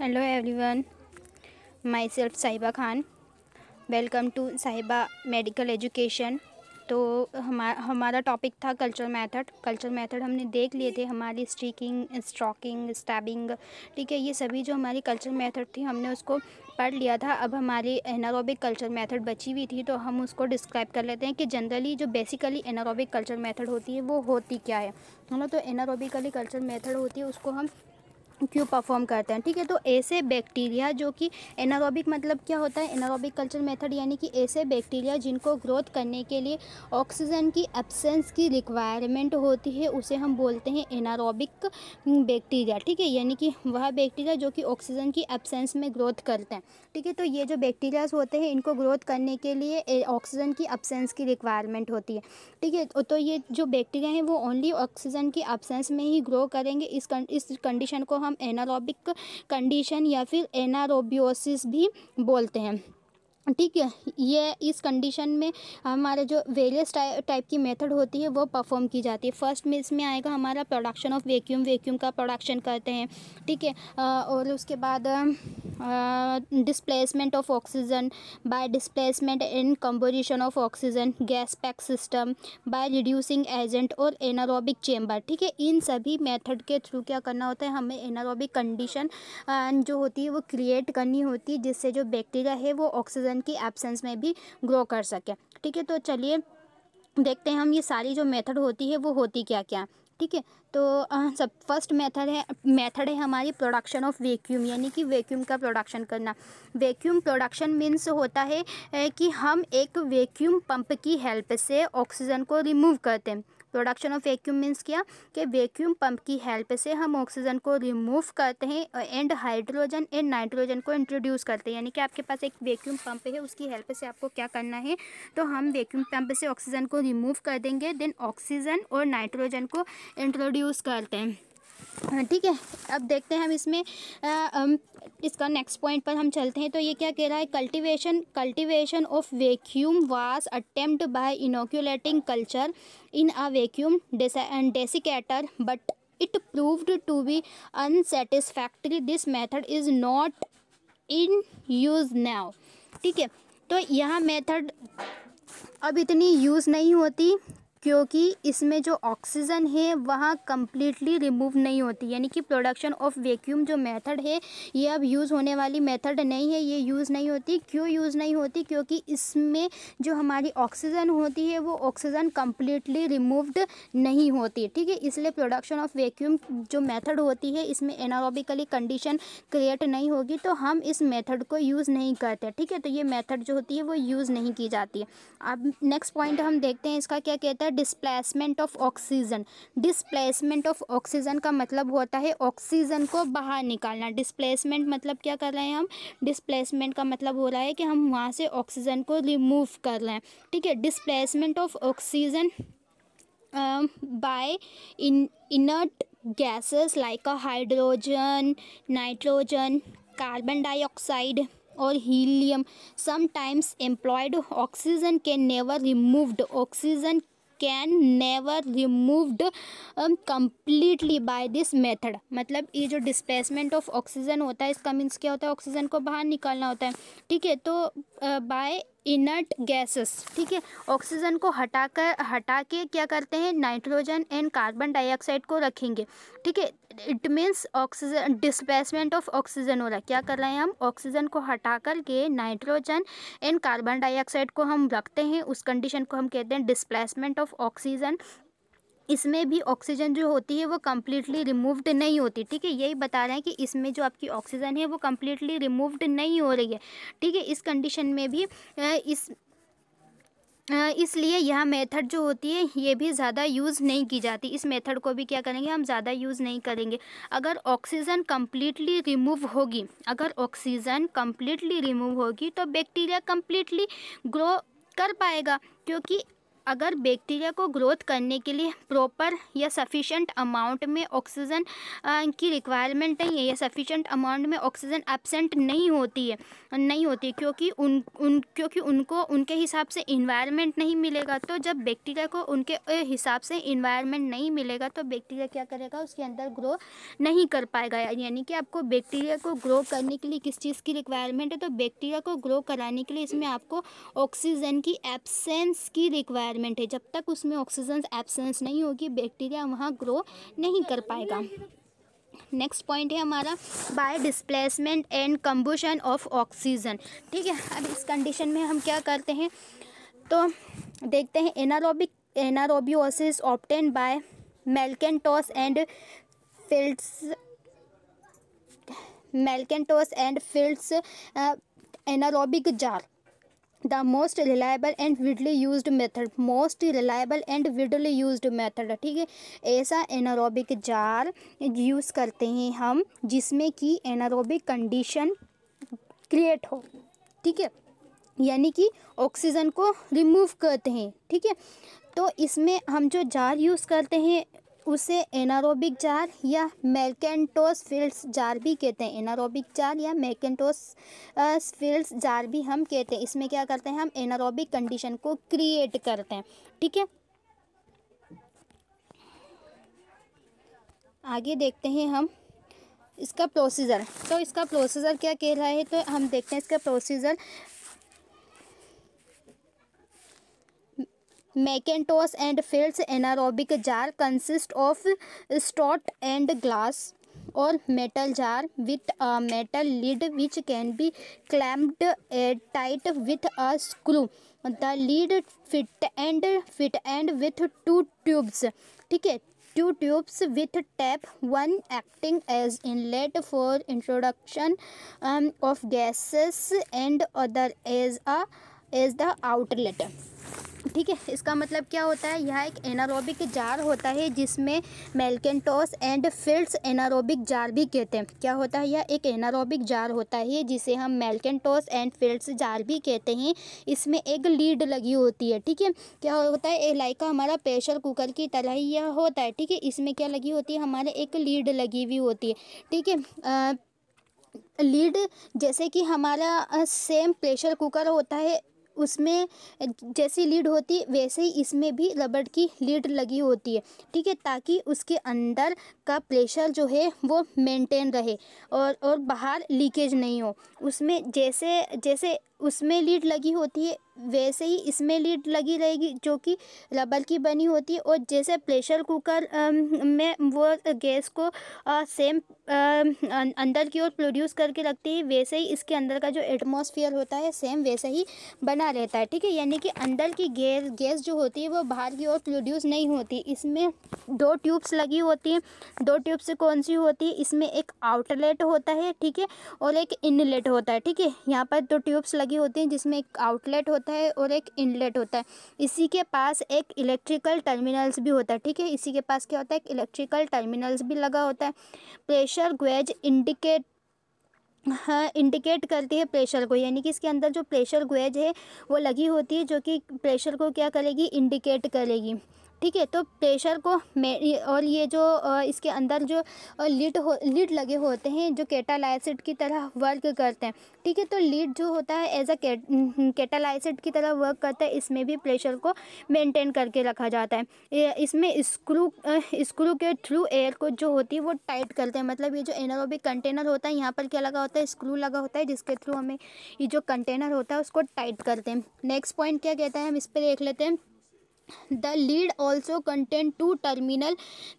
hello everyone myself Sahiba Khan welcome to Sahiba medical education तो हमारा हमारा टॉपिक था कल्चरल मेथड कल्चरल मेथड हमने देख लिए थे हमारी स्ट्रीकिंग स्ट्रॉकिंग स्टैबिंग ठीक है ये सभी जो हमारी कल्चरल मेथड थी हमने उसको पढ़ लिया था अब हमारी एनारोबिक कल्चर मेथड बची हुई थी तो हम उसको डिस्क्राइब कर लेते हैं कि जनरली जो बेसिकली एनारोबिक कल्चर मेथड होती है वो होती क्या है है ना तो एनारोबिकली कल्चर मेथड होती है उसको हम क्यों परफॉर्म करते हैं ठीक है तो ऐसे बैक्टीरिया जो कि एनारोबिक मतलब क्या होता है एनारोबिक कल्चर मेथड यानी कि ऐसे बैक्टीरिया जिनको ग्रोथ करने के लिए ऑक्सीजन की एब्सेंस की रिक्वायरमेंट होती है उसे हम बोलते हैं एनारोबिक बैक्टीरिया ठीक है यानी कि वह बैक्टीरिया जो कि ऑक्सीजन की एब्सेंस में ग्रोथ करते हैं ठीक है तो ये जो बैक्टीरियाज होते हैं इनको ग्रोथ करने के लिए ऑक्सीजन की एब्सेंस की रिक्वायरमेंट होती है ठीक है तो ये जो बैक्टीरिया हैं वो ओनली ऑक्सीजन की एब्सेंस में ही ग्रो करेंगे इस इस कंडीशन को हम हम एनारोबिक कंडीशन या फिर एनारोबियोसिस भी बोलते हैं ठीक है ये इस कंडीशन में हमारे जो वेरियस टाइप की मेथड होती है वो परफॉर्म की जाती है फर्स्ट में इसमें आएगा हमारा प्रोडक्शन ऑफ वैक्यूम वैक्यूम का प्रोडक्शन करते हैं ठीक है और उसके बाद displacement of oxygen by displacement and composition of oxygen gas pack system by reducing agent और एनारोबिक चेम्बर ठीक है इन सभी मेथड के थ्रू क्या करना होता है हमें एनारोबिक कंडीशन जो होती है वो क्रिएट करनी होती है जिससे जो बैक्टीरिया है वो ऑक्सीजन सन की एब्सेंस में भी ग्रो कर सके ठीक है तो चलिए देखते हैं हम ये सारी जो मेथड होती है वो होती क्या क्या ठीक है तो सब फर्स्ट मेथड है मेथड है हमारी प्रोडक्शन ऑफ वैक्यूम यानी कि वैक्यूम का प्रोडक्शन करना वैक्यूम प्रोडक्शन मीन्स होता है कि हम एक वैक्यूम पंप की हेल्प से ऑक्सीजन को रिमूव करते हैं प्रोडक्शन ऑफ वैक्यूम मीन्स क्या कि वैक्यूम पंप की हेल्प से हम ऑक्सीजन को रिमूव करते हैं एंड हाइड्रोजन एंड नाइट्रोजन को इंट्रोड्यूस करते हैं यानी कि आपके पास एक वैक्यूम पंप है उसकी हेल्प से आपको क्या करना है तो हम वैक्यूम पंप से ऑक्सीजन को रिमूव कर देंगे देन ऑक्सीजन और नाइट्रोजन को इंट्रोड्यूस करते हैं हाँ, ठीक है अब देखते हैं हम इसमें आ, इसका नेक्स्ट पॉइंट पर हम चलते हैं तो ये क्या कह रहा है cultivation cultivation of vacuum was attempt by inoculating culture in a vacuum desiccator but it proved to be unsatisfactory this method is not in use now ठीक है तो यह मेथड अब इतनी यूज़ नहीं होती क्योंकि इसमें जो ऑक्सीजन है वह कम्प्लीटली रिमूव नहीं होती यानी कि प्रोडक्शन ऑफ वैक्यूम जो मेथड है ये अब यूज़ होने वाली मेथड नहीं है ये यूज़ नहीं होती क्यों यूज़ नहीं होती क्योंकि इसमें जो हमारी ऑक्सीजन होती है वो ऑक्सीजन कम्प्लीटली रिमूव्ड नहीं होती ठीक है इसलिए प्रोडक्शन ऑफ वैक्यूम जो मेथड होती है इसमें एनारोबिकली कंडीशन क्रिएट नहीं होगी तो हम इस मेथड को यूज़ नहीं करते ठीक है तो ये मेथड जो होती है वो यूज़ नहीं की जाती है अब नेक्स्ट पॉइंट हम देखते हैं इसका क्या कहता है है displacement of oxygen displacement of oxygen का मतलब होता है ऑक्सीजन को बाहर निकालना डिस्प्लेसमेंट मतलब क्या कर रहे हैं हम डिस्प्लेसमेंट का मतलब हो रहा है कि हम वहाँ से ऑक्सीजन को रिमूव कर रहे हैं ठीक है displacement of oxygen by inert gases like a hydrogen nitrogen carbon dioxide और हीलियम समटाइम्स एम्प्लॉयड ऑक्सीजन के never removed oxygen can never removed completely by this method मतलब ये जो डिस्प्लेसमेंट ऑफ ऑक्सीजन होता है इसका मीन्स क्या होता है ऑक्सीजन को बाहर निकालना होता है ठीक है तो बाय uh, इनर्ट गैसेस ठीक है ऑक्सीजन को हटा कर हटा के क्या करते हैं नाइट्रोजन एंड कार्बन डाइऑक्साइड को रखेंगे ठीक है it means oxygen displacement of oxygen हो रहा है क्या कर रहे हैं हम ऑक्सीजन को हटा कर के नाइट्रोजन एंड कार्बन डाइऑक्साइड को हम रखते हैं उस कंडीशन को हम कहते हैं डिस्प्लेसमेंट ऑफ ऑक्सीजन इसमें भी ऑक्सीजन जो होती है वो कम्प्लीटली रिमूव्ड नहीं होती ठीक है यही बता रहे हैं कि इसमें जो आपकी ऑक्सीजन है वो कम्प्लीटली रिमूव्ड नहीं हो रही है ठीक है इस कंडीशन में भी इस इसलिए यह मेथड जो होती है ये भी ज़्यादा यूज़ नहीं की जाती इस मेथड को भी क्या करेंगे हम ज़्यादा यूज़ नहीं करेंगे अगर ऑक्सीजन कम्प्लीटली रिमूव होगी अगर ऑक्सीजन कम्प्लीटली रिमूव होगी तो बैक्टीरिया कम्प्लीटली ग्रो कर पाएगा क्योंकि अगर बैक्टीरिया को ग्रोथ करने के लिए प्रॉपर या सफिशेंट अमाउंट में ऑक्सीजन की रिक्वायरमेंट नहीं है या सफिशेंट अमाउंट में ऑक्सीजन एबसेंट नहीं होती है नहीं होती क्योंकि उन उन क्योंकि उनको उनके हिसाब से इन्वायरमेंट नहीं मिलेगा तो जब बैक्टीरिया को उनके हिसाब से इन्वायरमेंट नहीं मिलेगा तो बैक्टीरिया क्या करेगा उसके अंदर ग्रो नहीं कर पाएगा यानी कि आपको बैक्टीरिया को ग्रो करने के लिए किस चीज़ की रिक्वायरमेंट है तो बैक्टीरिया को ग्रो कराने के लिए इसमें आपको ऑक्सीजन की एबसेंस की रिक्वायरमेंट एनवायरनमेंट है जब तक उसमें ऑक्सीजन एब्सेंस नहीं होगी बैक्टीरिया वहाँ ग्रो नहीं कर पाएगा नेक्स्ट पॉइंट है हमारा by displacement and combustion of oxygen ठीक है अब इस कंडीशन में हम क्या करते हैं तो देखते हैं anaerobic anaerobiosis obtain by McIntosh and Fildes McIntosh and Fildes anaerobic jar the most reliable and widely use method most reliable and widely use method ठीक है ऐसा एनारोबिक जार यूज़ करते हैं हम जिसमें कि एनारोबिक कंडीशन क्रिएट हो ठीक है यानी कि ऑक्सीजन को रिमूव करते हैं ठीक है तो इसमें हम जो जार यूज़ करते हैं उसे एनारोबिक जार या मैकेटोस फील्ड्स जार भी कहते हैं एनारोबिक जार या मैकेटोस फील्ड्स जार भी हम कहते हैं इसमें क्या करते हैं हम एनारोबिक कंडीशन को क्रिएट करते हैं ठीक है आगे देखते हैं हम इसका प्रोसीजर तो इसका प्रोसीजर क्या कह रहा है तो हम देखते हैं इसका procedure McIntosh and Fildes anaerobic jar consist of stout and glass और metal jar with a metal lid which can be clamped a tight with a screw the lid fit and fit and with two tubes ठीक है two tubes with tap one acting as inlet for introduction of gases and other as as a as the ठीक है इसका मतलब क्या होता है यह एक एनारोबिक जार होता है जिसमें McIntosh and Fildes anaerobic jar भी कहते हैं क्या होता है यह एक एनारोबिक जार होता है जिसे हम मेलकेंटोस एंड फिल्ड्स जार भी कहते हैं इसमें एक लीड लगी होती है ठीक है क्या होता है लाइक हमारा प्रेशर कुकर की तरह ही यह होता है ठीक है इसमें क्या लगी होती है हमारे एक लीड लगी हुई होती है ठीक है लीड जैसे कि हमारा सेम प्रेशर कुकर होता है उसमें जैसी लीड होती वैसे ही इसमें भी रबड़ की लीड लगी होती है ठीक है ताकि उसके अंदर का प्रेशर जो है वो मेंटेन रहे और और बाहर लीकेज नहीं हो उसमें जैसे जैसे उसमें लीड लगी होती है वैसे ही इसमें लीड लगी रहेगी जो कि रबल की बनी होती है और जैसे प्रेशर कुकर में वो गैस को आ, सेम आ, अंदर की ओर प्रोड्यूस करके रखती है वैसे ही इसके अंदर का जो एटमॉस्फेयर होता है सेम वैसे ही बना रहता है ठीक है यानी कि अंदर की गैस गैस जो होती है वो बाहर की ओर प्रोड्यूस नहीं होती इसमें दो ट्यूब्स लगी होती हैं दो ट्यूब्स कौन सी होती है इसमें एक आउटलेट होता है ठीक है और एक इनलेट होता है ठीक है यहाँ पर दो ट्यूब्स लग धागे होते हैं जिसमें एक आउटलेट होता है और एक इनलेट होता है इसी के पास एक इलेक्ट्रिकल टर्मिनल्स भी होता है ठीक है इसी के पास क्या होता है एक इलेक्ट्रिकल टर्मिनल्स भी लगा होता है प्रेशर ग्वेज इंडिकेट हाँ इंडिकेट करती है प्रेशर को यानी कि इसके अंदर जो प्रेशर ग्वेज है वो लगी होती है जो कि प्रेशर को क्या करेगी इंडिकेट करेगी ठीक है तो प्रेशर को और ये जो इसके अंदर जो लिड हो लिड लगे होते हैं जो कैटालाइसिड की तरह वर्क करते हैं ठीक है तो लीड जो होता है एज अ कैटालाइसिड की तरह वर्क करता है इसमें भी प्रेशर को मेंटेन करके रखा जाता है इसमें स्क्रू स्क्रू के थ्रू एयर को जो होती है वो टाइट करते हैं मतलब ये जो एनारोबिक कंटेनर होता है यहाँ पर क्या लगा होता है स्क्रू लगा होता है जिसके थ्रू हमें ये जो कंटेनर होता है उसको टाइट करते हैं नेक्स्ट पॉइंट क्या कहता है हम इस पर देख लेते हैं the lid also contain two terminal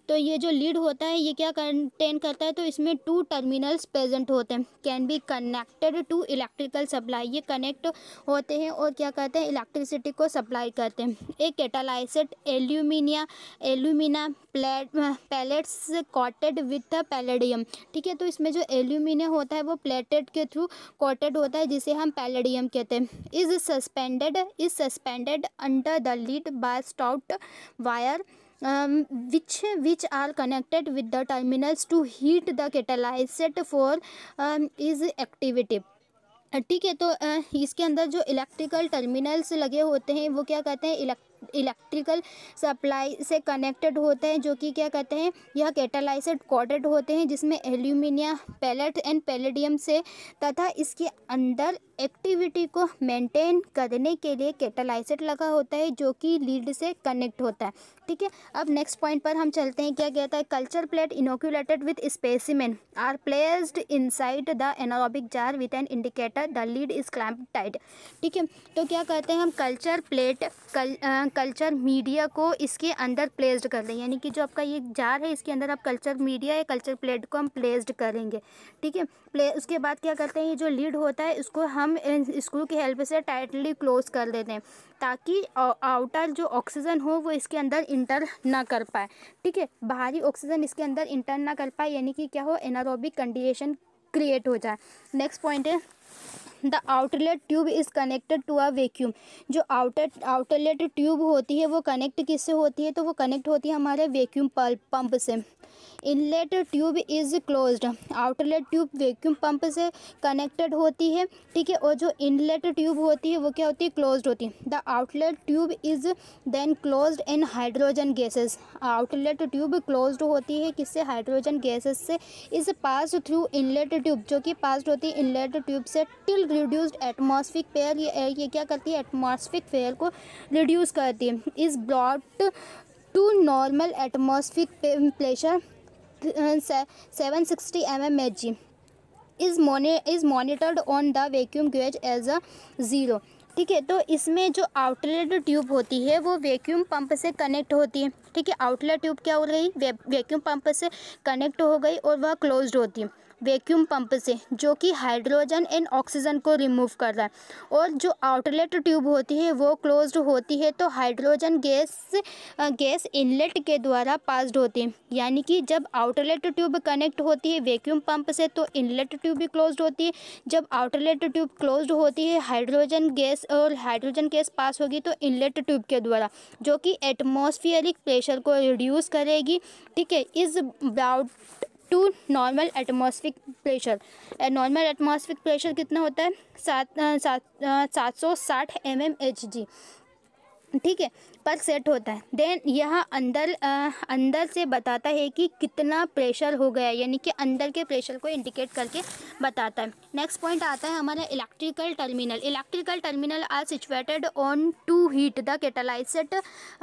तो ये जो लीड होता है ये क्या कंटेन करता है तो इसमें टू टर्मिनल्स प्रेजेंट होते हैं can be connected to electrical supply ये कनेक्ट होते हैं और क्या करते हैं इलेक्ट्रिसिटी को सप्लाई करते हैं एक catalyst alumina alumina plate pellets coated with palladium ठीक है तो इसमें जो एल्यूमिनिया होता है वो प्लेटेड के थ्रू कॉटेड होता है जिसे हम पैलेडियम कहते हैं is suspended is suspended under the lid by wire stout wire which which are connected with the terminals to heat the set for is activity ठीक है तो इसके अंदर जो इलेक्ट्रिकल टर्मिनल्स लगे होते हैं वो क्या कहते हैं इलेक्ट्रिक इलेक्ट्रिकल सप्लाई से कनेक्टेड होते हैं जो कि क्या कहते हैं यह कैटालाइसड कॉडेड होते हैं जिसमें एल्यूमिनिया पैलेट एंड पैलेडियम से तथा इसके अंदर एक्टिविटी को मेंटेन करने के लिए कैटालाइसड लगा होता है जो कि लीड से कनेक्ट होता है ठीक है अब नेक्स्ट पॉइंट पर हम चलते हैं क्या कहता है culture plate inoculated with specimen are placed inside the anaerobic jar with an indicator the lid is clamp tight ठीक है तो क्या कहते हैं हम कल्चर प्लेट कल आ, कल्चर मीडिया को इसके अंदर प्लेस्ड कर दें यानी कि जो आपका ये जार है इसके अंदर आप कल्चर मीडिया या कल्चर प्लेट को हम प्लेस्ड करेंगे ठीक है प्ले उसके बाद क्या करते हैं ये जो लीड होता है इसको हम स्क्रू की हेल्प से टाइटली क्लोज कर देते हैं ताकि आउटर जो ऑक्सीजन हो वो इसके अंदर इंटर ना कर पाए ठीक है बाहरी ऑक्सीजन इसके अंदर इंटर ना कर पाए यानी कि क्या हो एनारोबिक कंडीशन क्रिएट हो जाए नेक्स्ट पॉइंट है the outlet tube is connected to a vacuum जो आउटर आउटलेट ट्यूब होती है वो कनेक्ट किससे होती है तो वो कनेक्ट होती है हमारे वैक्यूम पल्प पंप से inlet tube is closed outlet tube vacuum pump से कनेक्टेड होती है ठीक है और जो इनलेट ट्यूब होती है वो क्या होती है क्लोज्ड होती है the outlet tube is then closed in hydrogen gases outlet tube closed होती है किससे हाइड्रोजन गैसेस से इस पास थ्रू इनलेट ट्यूब जो कि पास होती है इनलेट ट्यूब से टिल रिड्यूस्ड एटमोसफिक फेयर ये, क्या करती है एटमोसफिक फेयर को रिड्यूस करती है is brought to normal seven sixty M M H G is moni is monitored on the vacuum gauge as a zero ठीक है तो इसमें जो आउटलेट ट्यूब होती है वो वैक्यूम पंप से कनेक्ट होती है ठीक है आउटलेट ट्यूब क्या हो रही वैक्यूम पंप से कनेक्ट हो गई और वह क्लोज्ड होती है वैक्यूम पंप से जो कि हाइड्रोजन एंड ऑक्सीजन को रिमूव कर रहा है और जो आउटलेट ट्यूब होती है वो क्लोज्ड होती है तो हाइड्रोजन गैस गैस इनलेट के द्वारा पास्ड होती है यानी कि जब आउटलेट ट्यूब कनेक्ट होती है वैक्यूम पंप से तो इनलेट ट्यूब भी क्लोज्ड होती है जब आउटलेट ट्यूब क्लोज्ड होती है हाइड्रोजन गैस और हाइड्रोजन गैस पास होगी तो इनलेट ट्यूब के द्वारा जो कि एटमोसफियरिक प्रेशर को रिड्यूस करेगी ठीक है is brought to normal atmospheric pressure normal atmospheric pressure कितना होता है सात सात सात सौ साठ एम एम एच ठीक है पर सेट होता है देन यह अंदर आ, अंदर से बताता है कि कितना प्रेशर हो गया यानी कि अंदर के प्रेशर को इंडिकेट करके बताता है नेक्स्ट पॉइंट आता है हमारा electrical terminal electrical terminal are situated on to heat the catalyst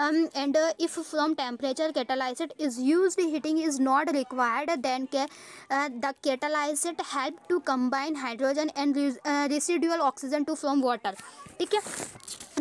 and if from temperature catalyst is use heating is not required than के the catalyst help to combine hydrogen and residual oxygen to from water ठीक है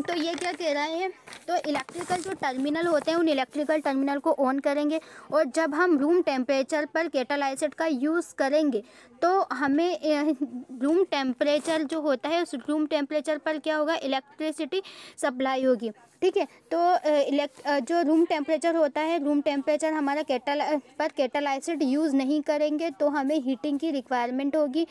तो ये क्या कह रहा है तो इलेक्ट्रिक इलेक्ट्रिकल जो टर्मिनल होते हैं उन इलेक्ट्रिकल टर्मिनल को ऑन करेंगे और जब हम रूम टेम्परेचर पर केटालाइसेट का यूज़ करेंगे तो हमें रूम टेम्परेचर जो होता है उस रूम टेम्परेचर पर क्या होगा इलेक्ट्रिसिटी सप्लाई होगी ठीक है तो इलेक्ट जो रूम टेम्परेचर होता है रूम टेम्परेचर हमारा केटल पर केटलाइसिड यूज़ नहीं करेंगे तो हमें हीटिंग की रिक्वायरमेंट होगी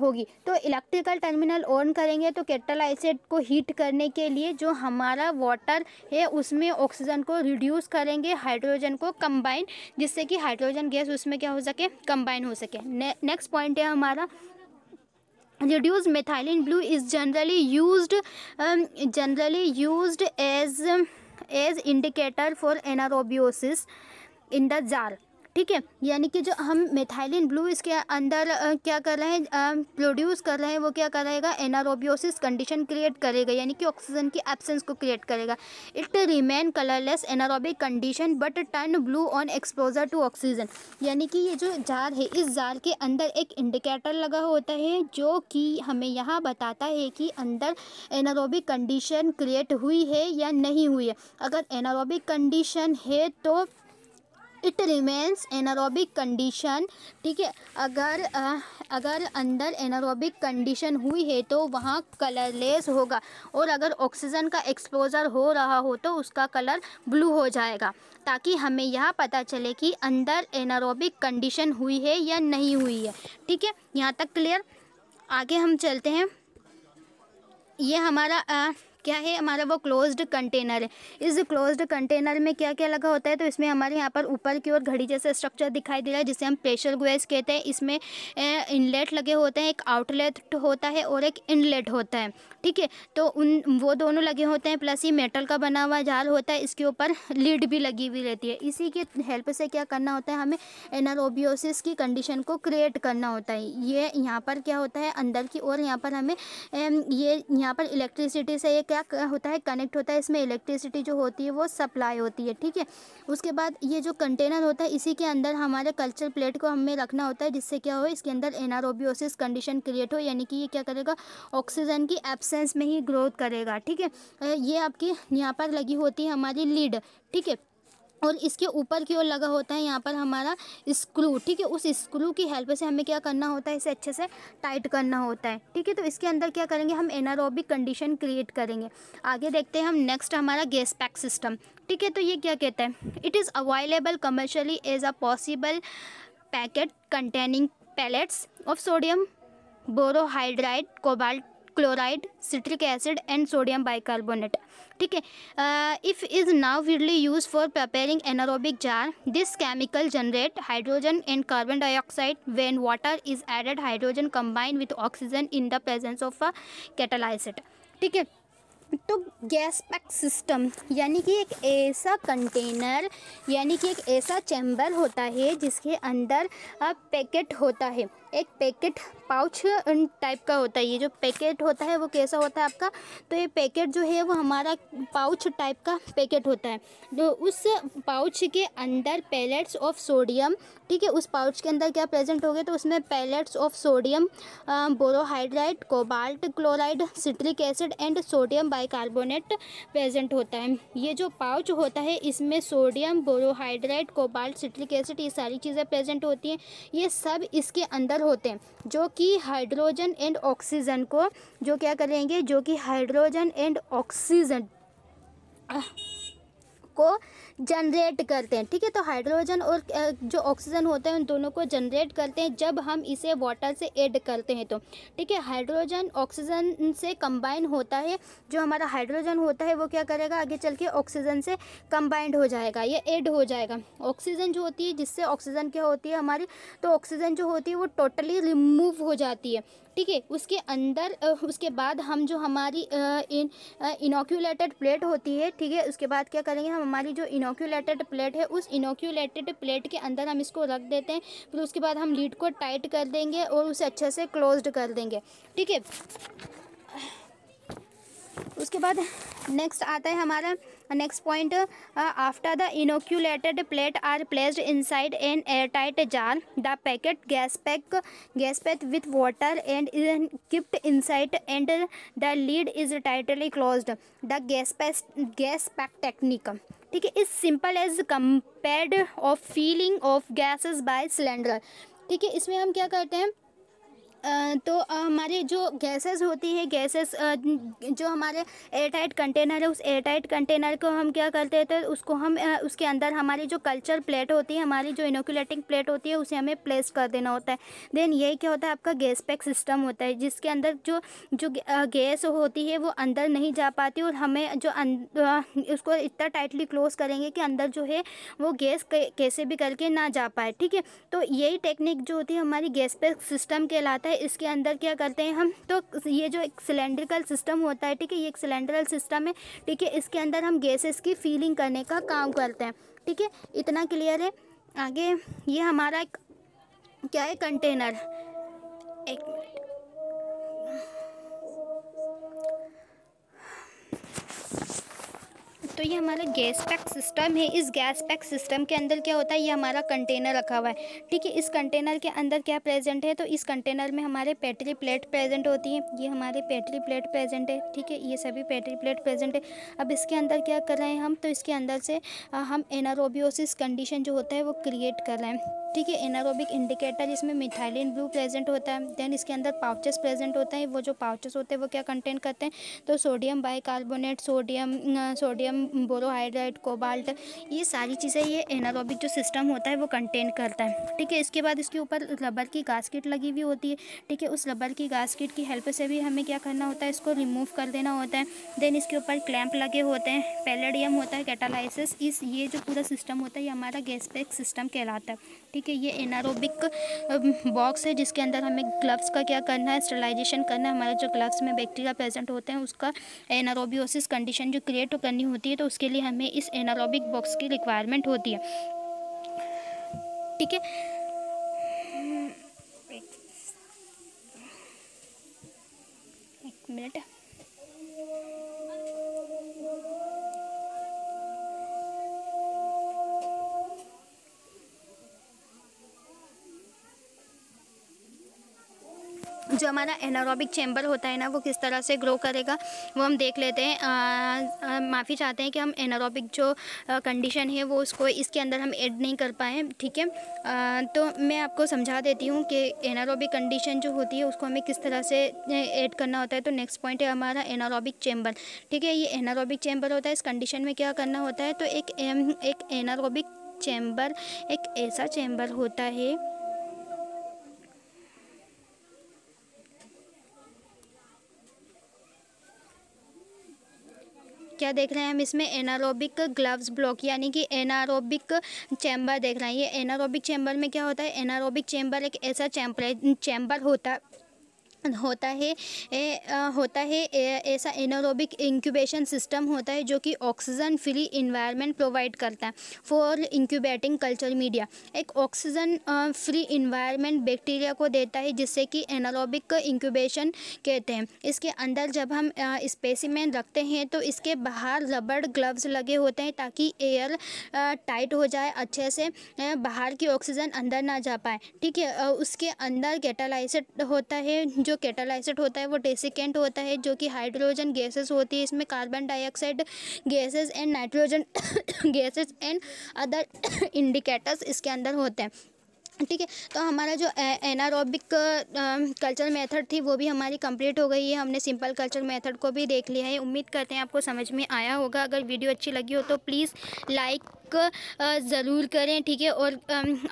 होगी तो इलेक्ट्रिकल टर्मिनल ऑन करेंगे तो केटलाइसिड को हीट करने के लिए जो हमारा वाटर है उसमें ऑक्सीजन को रिड्यूस करेंगे हाइड्रोजन को कम्बाइन जिससे कि हाइड्रोजन गैस उसमें क्या हो सके कम्बाइन हो सके ने, नेक्स्ट पॉइंट है हमारा reduced methylene blue is generally used um, generally used as as indicator for anaerobiosis in the jar ठीक है यानी कि जो हम मेथाइलिन ब्लू इसके अंदर क्या कर रहे हैं प्रोड्यूस कर रहे हैं वो क्या करेगा एनारोबियोसिस कंडीशन क्रिएट करेगा यानी कि ऑक्सीजन की एब्सेंस को क्रिएट करेगा it remain colourless anaerobic condition but turn blue on exposure to oxygen यानी कि ये जो जार है इस जार के अंदर एक इंडिकेटर लगा होता है जो कि हमें यहाँ बताता है कि अंदर एनारोबिक कंडीशन क्रिएट हुई है या नहीं हुई है अगर एनारोबिक कंडीशन है तो इट रिमेंस एनारोबिक कंडीशन ठीक है अगर आ, अगर अंदर एनारोबिक कंडीशन हुई है तो वहाँ कलरलेस होगा और अगर ऑक्सीजन का एक्सपोजर हो रहा हो तो उसका कलर ब्लू हो जाएगा ताकि हमें यह पता चले कि अंदर एनारोबिक कंडीशन हुई है या नहीं हुई है ठीक है यहाँ तक क्लियर आगे हम चलते हैं ये हमारा आ, क्या है हमारा वो क्लोज्ड कंटेनर है इस क्लोज्ड कंटेनर में क्या क्या लगा होता है तो इसमें हमारे यहाँ पर ऊपर की ओर घड़ी जैसा स्ट्रक्चर दिखाई दे रहा है जिसे हम प्रेशर वेस कहते हैं इसमें इनलेट लगे होते हैं एक आउटलेट होता है और एक इनलेट होता है ठीक है तो उन वो दोनों लगे होते हैं प्लस ये मेटल का बना हुआ जाल होता है इसके ऊपर लीड भी लगी हुई रहती है इसी के हेल्प से क्या करना होता है हमें एनारोबियोसिस की कंडीशन को क्रिएट करना होता है ये यहाँ पर क्या होता है अंदर की ओर यहाँ पर हमें ये यहाँ पर इलेक्ट्रिसिटी से एक क्या होता है कनेक्ट होता है इसमें इलेक्ट्रिसिटी जो होती है वो सप्लाई होती है ठीक है उसके बाद ये जो कंटेनर होता है इसी के अंदर हमारे कल्चर प्लेट को हमें रखना होता है जिससे क्या हो इसके अंदर एनारोबियोसिस कंडीशन क्रिएट हो यानी कि ये क्या करेगा ऑक्सीजन की एबसेंस में ही ग्रोथ करेगा ठीक है ये आपकी यहाँ पर लगी होती है हमारी लीड ठीक है और इसके ऊपर की ओर लगा होता है यहाँ पर हमारा स्क्रू ठीक है उस स्क्रू की हेल्प से हमें क्या करना होता है इसे अच्छे से टाइट करना होता है ठीक है तो इसके अंदर क्या करेंगे हम एनारोबिक कंडीशन क्रिएट करेंगे आगे देखते हैं हम नेक्स्ट हमारा गैस पैक सिस्टम ठीक है तो ये क्या कहता है it is available commercially as a possible packet containing pellets of sodium borohydride cobalt chloride citric acid and sodium bicarbonate ठीक है if is now widely use for preparing anaerobic jar this chemical generate hydrogen and carbon dioxide when water is added hydrogen combined with oxygen in the presence of a catalyst ठीक है तो gas pack system यानी कि एक ऐसा container यानी कि एक ऐसा चैम्बर होता है जिसके अंदर पैकेट होता है एक पैकेट पाउच टाइप का होता है ये जो पैकेट होता है वो कैसा होता है आपका तो ये पैकेट जो है वो हमारा पाउच टाइप का पैकेट होता है जो उस पाउच के अंदर पैलेट्स ऑफ सोडियम ठीक है उस पाउच के अंदर क्या प्रेजेंट हो गए तो उसमें pellets of sodium borohydride cobalt chloride citric acid and sodium bicarbonate present होता है ये जो पाउच होता है इसमें sodium borohydrate cobalt citric acid ये सारी चीज़ें प्रेजेंट होती हैं ये सब इसके अंदर होते हैं जो कि हाइड्रोजन एंड ऑक्सीजन को जो क्या करेंगे जो कि हाइड्रोजन एंड ऑक्सीजन को जनरेट करते हैं ठीक है तो हाइड्रोजन और जो ऑक्सीजन होता है उन दोनों को जनरेट करते हैं जब हम इसे वाटर से ऐड करते हैं तो ठीक है हाइड्रोजन ऑक्सीजन से कंबाइन होता है जो हमारा हाइड्रोजन होता है वो क्या करेगा आगे चल के ऑक्सीजन से कंबाइंड हो जाएगा या ऐड हो जाएगा ऑक्सीजन जो होती है जिससे ऑक्सीजन क्या होती है हमारी तो ऑक्सीजन जो होती है वो टोटली रिमूव हो जाती है ठीक है उसके अंदर उसके बाद हम जो हमारी इन इनोक्यूलेटेड प्लेट होती है ठीक है उसके बाद क्या करेंगे हम हमारी जो इनोक्यूलेटेड प्लेट है उस इनोक्यूलेटेड प्लेट के अंदर हम इसको रख देते हैं फिर उसके बाद हम लीड को टाइट कर देंगे और उसे अच्छे से क्लोज्ड कर देंगे ठीक है उसके बाद नेक्स्ट आता है हमारा next point after the inoculated plate are placed in inside an tight jar the packet gas pack gas pack with water and is kept inside and the lid is tightly close the gas pack gas pack technique ठीक है is simple as compared of filling of gases by cylinder ठीक है इसमें हम क्या करते हैं तो हमारे जो गैसेस होती है गैसेस जो हमारे एयरटाइट कंटेनर है उस एयरटाइट कंटेनर को हम क्या करते हैं तो उसको हम उसके अंदर हमारी जो कल्चर प्लेट होती है हमारी जो इनोकुलेटिंग प्लेट होती है उसे हमें प्लेस कर देना होता है देन ये क्या होता है आपका गैस पैक सिस्टम होता है जिसके अंदर जो जो गैस होती है वो अंदर नहीं जा पाती और हमें जो अं, उसको इतना टाइटली क्लोज करेंगे कि अंदर जो है वो गैस कैसे भी करके ना जा पाए ठीक है तो यही टेक्निक जो होती है हमारी गैस पैक सिस्टम कहलाता है है इसके अंदर क्या करते हैं हम तो ये जो एक सिलेंड्रिकल सिस्टम होता है ठीक है ये एक सिलेंड्रल सिस्टम है ठीक है इसके अंदर हम गैसेस की फीलिंग करने का काम करते हैं ठीक है इतना क्लियर है आगे ये हमारा एक क्या है कंटेनर एक मिनट तो ये हमारा गैस पैक सिस्टम है इस गैस पैक सिस्टम के अंदर क्या होता है ये हमारा कंटेनर रखा हुआ है ठीक है इस कंटेनर के अंदर क्या प्रेजेंट है तो इस कंटेनर में हमारे पैटरी प्लेट प्रेजेंट होती है ये हमारे पैटरी प्लेट प्रेजेंट है ठीक है ये सभी पैटरी प्लेट प्रेजेंट है अब इसके अंदर क्या कर रहे हैं हम तो इसके अंदर से हम एनारोबियोसिस कंडीशन जो होता है वो क्रिएट कर रहे हैं ठीक है एनारोबिक इंडिकेटर इसमें मिथाइलिन ब्लू प्रेजेंट होता है देन इसके अंदर पाउचेस प्रेजेंट होते हैं वो जो पाउचेस होते हैं वो क्या कंटेन करते हैं तो sodium bicarbonate sodium sodium borohydrate cobalt ये सारी चीज़ें ये एनारोबिक जो सिस्टम होता है वो कंटेन करता है ठीक है इसके बाद इसके ऊपर रबर की गास्किट लगी हुई होती है ठीक है उस रबर की गास्किट की हेल्प से भी हमें क्या करना होता है इसको रिमूव कर देना होता है देन इसके ऊपर क्लैंप लगे होते हैं पैलेडियम होता है कैटालाइसिस इस ये जो पूरा सिस्टम होता है ये हमारा गैस पैक सिस्टम कहलाता है ठीक है ये एनारोबिक बॉक्स है जिसके अंदर हमें ग्लव्स का क्या करना है स्टरलाइजेशन करना है हमारे जो ग्लव्स में बैक्टीरिया प्रेजेंट होते हैं उसका एनारोबियोसिस कंडीशन जो क्रिएट करनी होती है तो उसके लिए हमें इस एनारोबिक बॉक्स की रिक्वायरमेंट होती है ठीक है एक मिनट जो हमारा एनारोबिक चैम्बर होता है ना वो किस तरह से ग्रो करेगा वो हम देख लेते हैं माफ़ी चाहते हैं कि हम एनारोबिक जो कंडीशन है वो उसको इसके अंदर हम ऐड नहीं कर पाए ठीक है तो मैं आपको समझा देती हूँ कि एनारोबिक कंडीशन जो होती है उसको हमें किस तरह से ऐड करना होता है तो नेक्स्ट पॉइंट है हमारा एनारोबिक चैम्बर ठीक है ये एनारोबिक चैम्बर होता है इस कंडीशन में क्या करना होता है तो एक एक एनारोबिक चैम्बर एक ऐसा चैम्बर होता है क्या देख रहे हैं हम इसमें एनारोबिक ग्लव्स ब्लॉक यानी कि एनारोबिक चैम्बर देख रहे हैं ये एनारोबिक चैम्बर में क्या होता है एनारोबिक चैम्बर एक ऐसा चैम्बर होता है होता है ए, आ, होता है ऐसा एनोरोबिक इंक्यूबेशन सिस्टम होता है जो कि ऑक्सीजन फ्री इन्वायरमेंट प्रोवाइड करता है फॉर इंक्यूबेटिंग कल्चर मीडिया एक ऑक्सीजन फ्री इन्वायरमेंट बैक्टीरिया को देता है जिससे कि एनोरोबिक इंक्यूबेशन कहते हैं इसके अंदर जब हम स्पेसिमेन रखते हैं तो इसके बाहर रबड़ ग्लव्स लगे होते हैं ताकि एयर टाइट हो जाए अच्छे से बाहर की ऑक्सीजन अंदर ना जा पाए ठीक है उसके अंदर कैटालाइसड होता है जो कैटालाइसेट होता है वो डेसिकेंट होता है जो कि हाइड्रोजन गैसेस होती है इसमें carbon dioxide gases and nitrogen gases and other indicators इसके अंदर होते हैं ठीक है तो हमारा जो एनारोबिक कल्चर मेथड थी वो भी हमारी कंप्लीट हो गई है हमने सिंपल कल्चर मेथड को भी देख लिया है उम्मीद करते हैं आपको समझ में आया होगा अगर वीडियो अच्छी लगी हो तो प्लीज़ लाइक ज़रूर करें ठीक है और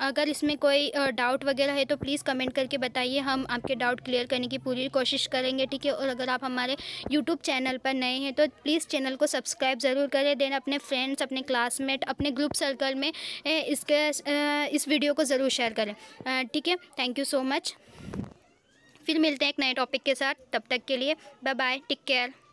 अगर इसमें कोई डाउट वगैरह है तो प्लीज़ कमेंट करके बताइए हम आपके डाउट क्लियर करने की पूरी कोशिश करेंगे ठीक है और अगर आप हमारे यूट्यूब चैनल पर नए हैं तो प्लीज़ चैनल को सब्सक्राइब ज़रूर करें देन अपने फ्रेंड्स अपने क्लासमेट अपने ग्रुप सर्कल में इसके इस वीडियो को ज़रूर शेयर करें ठीक है थैंक यू सो मच फिर मिलते हैं एक नए टॉपिक के साथ तब तक के लिए बाय बाय टेक केयर